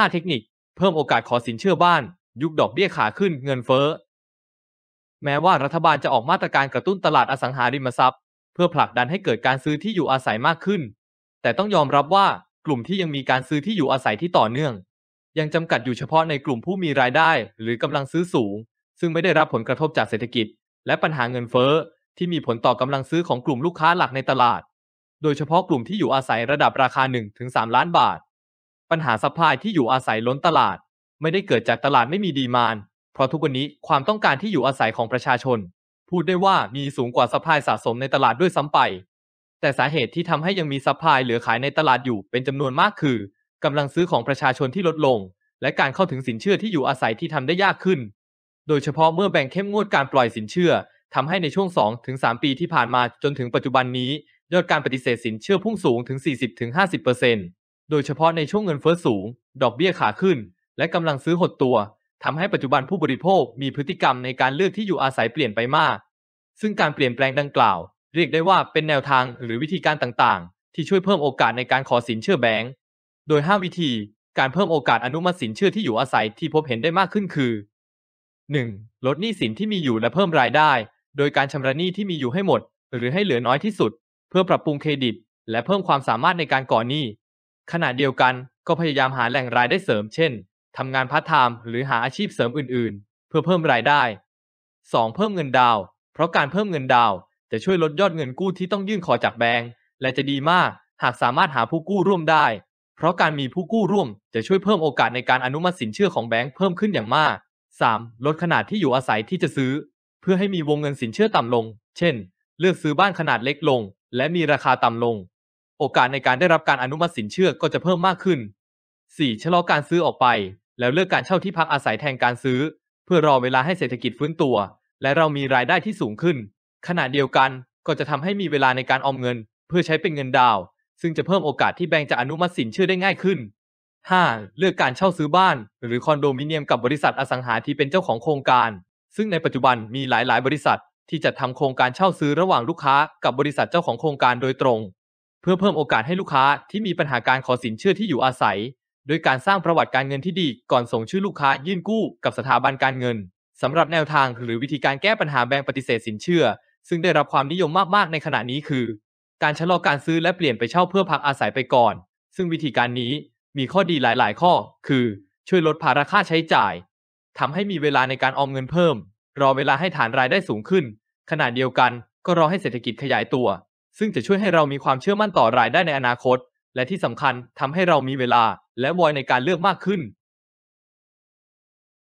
5 เทคนิคเพิ่มโอกาสขอสินเชื่อบ้าน ยุคดอกเบี้ยขาขึ้นเงินเฟ้อแม้ว่ารัฐบาลจะออกมาตรการกระตุ้นตลาดอสังหาริมทรัพย์ เพื่อผลักดันให้เกิดการซื้อที่อยู่อาศัยมากขึ้น แต่ต้องยอมรับว่ากลุ่มที่ยังมีการซื้อที่อยู่อาศัยที่ต่อเนื่อง ยังจำกัดอยู่เฉพาะในกลุ่มผู้มีรายได้หรือกำลังซื้อสูง ซึ่งไม่ได้รับผลกระทบจากเศรษฐกิจ และปัญหาเงินเฟ้อที่มีผลต่อกำลังซื้อของกลุ่มลูกค้าหลักในตลาดโดยเฉพาะกลุ่มที่อยู่อาศัยระดับราคา1-3ล้านบาทปัญหาสัพพายที่อยู่อาศัยล้นตลาด ไม่ได้เกิดจากตลาดไม่มีดีมาน เพราะทุกวันนี้ความต้องการที่อยู่อาศัยของประชาชน พูดได้ว่ามีสูงกว่าสัพพายสะสมในตลาดด้วยซ้ำไป แต่สาเหตุที่ทำให้ยังมีสัพพายเหลือขายในตลาดอยู่เป็นจำนวนมากคือ กำลังซื้อของประชาชนที่ลดลง และการเข้าถึงสินเชื่อที่อยู่อาศัยที่ทำได้ยากขึ้น โดยเฉพาะเมื่อแบ่งเข้มงวดการปล่อยสินเชื่อทำให้ในช่วง2-3ปี ที่ผ่านมาจนถึงปัจจุบันนี้ยอดการปฏิเสธสินเชื่อพุ่งสูงถึง 40-50%เโดยเฉพาะในช่วงเงินเฟ้อสูง ดอกเบี้ยขาขึ้น และกำลังซื้อหดตัว ทำให้ปัจจุบันผู้บริโภค มีพฤติกรรมในการเลือกที่อยู่อาศัยเปลี่ยนไปมาก ซึ่งการเปลี่ยนแปลงดังกล่าว เรียกได้ว่าเป็นแนวทางหรือวิธีการต่างๆ ที่ช่วยเพิ่มโอกาสในการขอสินเชื่อแบงก์ โดย 5 วิธีการเพิ่มโอกาสอนุมัติสินเชื่อที่อยู่อาศัยที่พบเห็นได้มากขึ้นคือ 1. ลดหนี้สินที่มีอยู่และเพิ่มรายได้ โดยการชำระหนี้ที่มีอยู่ให้หมด หรือให้เหลือน้อยที่สุด เพื่อปรับปรุงเครดิต และเพิ่มความสามารถในการก่อหนี้ขณะเดียวกันก็พยายามหาแหล่งรายได้เสริม เช่นทำงานพาร์ทไทม์หรือหาอาชีพเสริมอื่นๆ เพื่อเพิ่มรายได้ 2. เพิ่มเงินดาว เพราะการเพิ่มเงินดาว จะช่วยลดยอดเงินกู้ที่ต้องยื่นขอจากแบงก์และจะดีมาก หากสามารถหาผู้กู้ร่วมได้ เพราะการมีผู้กู้ร่วม จะช่วยเพิ่มโอกาสในการอนุมัติสินเชื่อของแบงก์เพิ่มขึ้นอย่างมาก 3. ลดขนาดที่อยู่อาศัยที่จะซื้อ เพื่อให้มีวงเงินสินเชื่อต่ำลง เช่น เลือกซื้อบ้านขนาดเล็กลง และมีราคาต่ำลงโอกาสในการได้รับการอนุมัติสินเชื่อก็จะเพิ่มมากขึ้น 4. ชะลอการซื้อออกไป แล้วเลือกการเช่าที่พักอาศัยแทนการซื้อ เพื่อรอเวลาให้เศรษฐกิจฟื้นตัว และเรามีรายได้ที่สูงขึ้น ขณะเดียวกันก็จะทำให้มีเวลาในการออมเงินเพื่อใช้เป็นเงินดาวซึ่งจะเพิ่มโอกาสที่แบงก์จะอนุมัติสินเชื่อได้ง่ายขึ้น 5. เลือกการเช่าซื้อบ้าน หรือคอนโดมิเนียมกับบริษัทอสังหาที่เป็นเจ้าของโครงการ ซึ่งในปัจจุบันมีหลายๆ บริษัทที่จะทำโครงการเช่าซื้อระหว่างลูกค้ากับบริษัทเจ้าของโครงการโดยตรงพื่อเพิ่มโอกาสให้ลูกค้าที่มีปัญหาการขอสินเชื่อที่อยู่อาศัย โดยการสร้างประวัติการเงินที่ดีก่อนส่งชื่อลูกค้ายื่นกู้กับสถาบันการเงินสำหรับแนวทาง หรือวิธีการแก้ปัญหาแบงก์ปฏิเสธสินเชื่อ ซึ่งได้รับความนิยมมากๆในขณะนี้คือ การชะลอการซื้อและเปลี่ยนไปเช่าเพื่อพักอาศัยไปก่อน ซึ่งวิธีการนี้มีข้อดีหลาย ๆ ข้อ คือช่วยลดภาระค่าใช้จ่าย ทำให้มีเวลาในการออมเงินเพิ่มรอเวลาให้ฐานรายได้สูงขึ้นขณะเดียวกันก็รอให้เศรษฐกิจขยายตัวซึ่งจะช่วยให้เรามีความเชื่อมั่นต่อรายได้ในอนาคต และที่สำคัญทำให้เรามีเวลา และวอยในการเลือกมากขึ้น